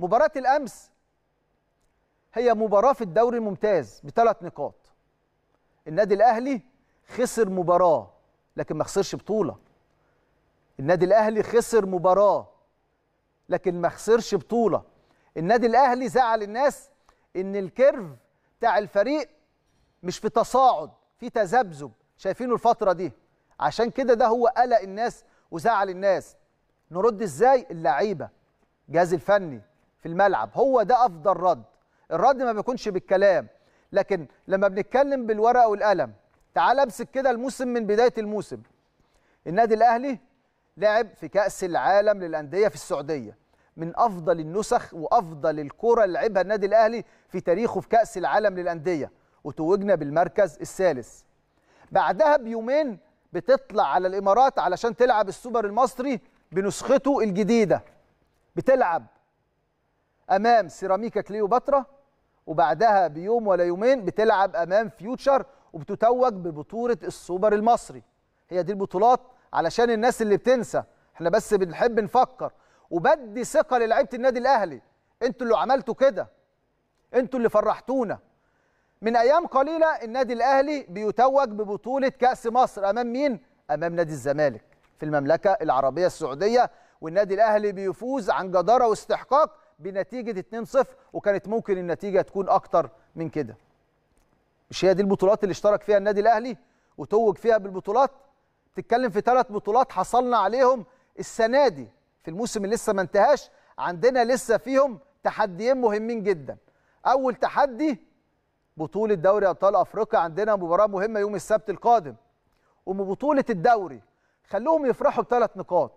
مباراة الأمس هي مباراة في الدوري الممتاز بثلاث نقاط النادي الأهلي خسر مباراة لكن ما خسرش بطولة النادي الأهلي خسر مباراة لكن ما خسرش بطولة النادي الأهلي زعل الناس إن الكيرف بتاع الفريق مش في تصاعد في تذبذب شايفينه الفترة دي عشان كده ده هو قلق الناس وزعل الناس نرد ازاي اللعيبة الجهاز الفني في الملعب هو ده افضل رد الرد ما بيكونش بالكلام لكن لما بنتكلم بالورقه والقلم تعال امسك كده الموسم من بدايه الموسم النادي الاهلي لعب في كاس العالم للانديه في السعوديه من افضل النسخ وافضل الكره اللي لعبها النادي الاهلي في تاريخه في كاس العالم للانديه وتوجنا بالمركز الثالث بعدها بيومين بتطلع على الامارات علشان تلعب السوبر المصري بنسخته الجديده بتلعب امام سيراميكا كليوباترا وبعدها بيوم ولا يومين بتلعب امام فيوتشر وبتتوج ببطوله السوبر المصري هي دي البطولات علشان الناس اللي بتنسى احنا بس بنحب نفكر وبدي ثقه للعيبه النادي الاهلي انتوا اللي عملتوا كده انتوا اللي فرحتونا من ايام قليله النادي الاهلي بيتوج ببطوله كاس مصر امام مين امام نادي الزمالك في المملكه العربيه السعوديه والنادي الاهلي بيفوز عن جداره واستحقاق بنتيجه 2-0 وكانت ممكن النتيجه تكون اكتر من كده مش هي دي البطولات اللي اشترك فيها النادي الاهلي وتوج فيها بالبطولات تتكلم في ثلاث بطولات حصلنا عليهم السنه دي في الموسم اللي لسه ما انتهاش عندنا لسه فيهم تحديين مهمين جدا اول تحدي بطوله دوري ابطال افريقيا عندنا مباراه مهمه يوم السبت القادم وبطوله الدوري خلوهم يفرحوا بثلاث نقاط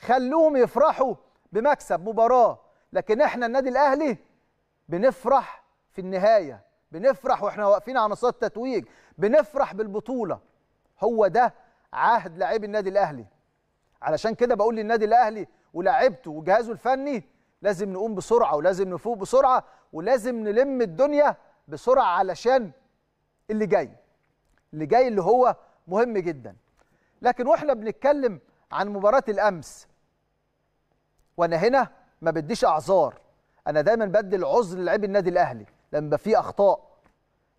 خلوهم يفرحوا بمكسب مباراه لكن احنا النادي الاهلي بنفرح في النهايه بنفرح واحنا واقفين على مسار التتويج بنفرح بالبطوله هو ده عهد لاعبي النادي الاهلي علشان كده بقول للنادي الاهلي ولاعيبته وجهازه الفني لازم نقوم بسرعه ولازم نفوق بسرعه ولازم نلم الدنيا بسرعه علشان اللي جاي اللي جاي اللي هو مهم جدا لكن واحنا بنتكلم عن مباراه الامس وانا هنا ما بديش اعذار انا دايما بدي العذر للاعيب النادي الاهلي لما في اخطاء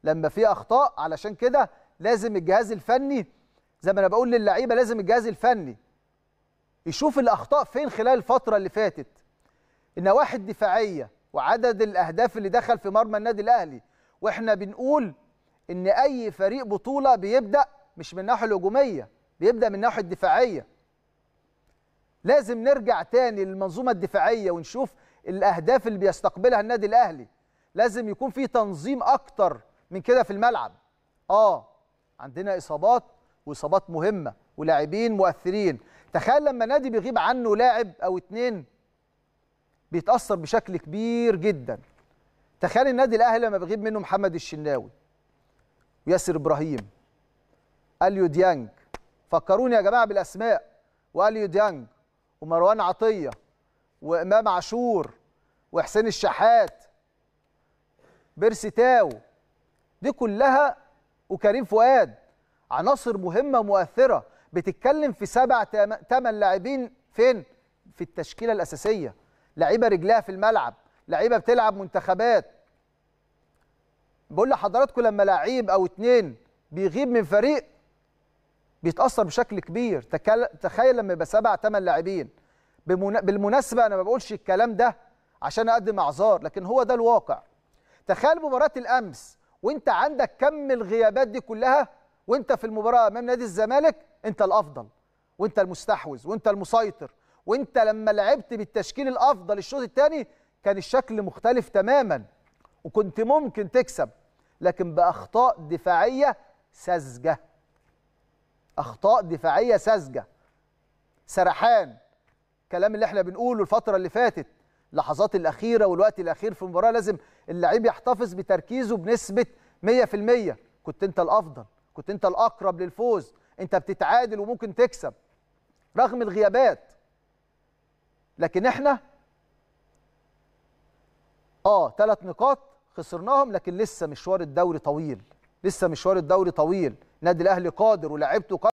لما في اخطاء علشان كده لازم الجهاز الفني زي ما انا بقول للعيبه لازم الجهاز الفني يشوف الاخطاء فين خلال الفتره اللي فاتت النواحي الدفاعيه وعدد الاهداف اللي دخل في مرمى النادي الاهلي واحنا بنقول ان اي فريق بطوله بيبدا مش من الناحيه الهجوميه بيبدا من الناحيه الدفاعيه لازم نرجع تاني للمنظومه الدفاعيه ونشوف الاهداف اللي بيستقبلها النادي الاهلي لازم يكون في تنظيم اكتر من كده في الملعب اه عندنا اصابات واصابات مهمه ولاعبين مؤثرين تخيل لما نادي بيغيب عنه لاعب او اتنين بيتاثر بشكل كبير جدا تخيل النادي الاهلي لما بيغيب منه محمد الشناوي وياسر ابراهيم اليو ديانج فكروني يا جماعه بالاسماء واليو ديانج ومروان عطيه وامام عاشور وحسين الشحات بيرسي تاو دي كلها وكريم فؤاد عناصر مهمه مؤثره بتتكلم في سبع تمن لاعبين فين في التشكيله الاساسيه لعيبه رجلها في الملعب لعيبه بتلعب منتخبات بقول لحضراتكم لما لعيب او اتنين بيغيب من فريق بيتاثر بشكل كبير تخيل لما يبقى سبع ثمان لاعبين بالمناسبه انا ما بقولش الكلام ده عشان اقدم اعذار لكن هو ده الواقع تخيل مباراه الامس وانت عندك كم الغيابات دي كلها وانت في المباراه امام نادي الزمالك انت الافضل وانت المستحوذ وانت المسيطر وانت لما لعبت بالتشكيل الافضل الشوط الثاني كان الشكل مختلف تماما وكنت ممكن تكسب لكن باخطاء دفاعيه ساذجه اخطاء دفاعيه ساذجه سرحان الكلام اللي احنا بنقوله الفتره اللي فاتت اللحظات الاخيره والوقت الاخير في المباراه لازم اللعيب يحتفظ بتركيزه بنسبه 100% كنت انت الافضل كنت انت الاقرب للفوز انت بتتعادل وممكن تكسب رغم الغيابات لكن احنا اه ثلاث نقاط خسرناهم لكن لسه مشوار الدوري طويل لسه مشوار الدوري طويل نادي الاهلي قادر ولاعيبته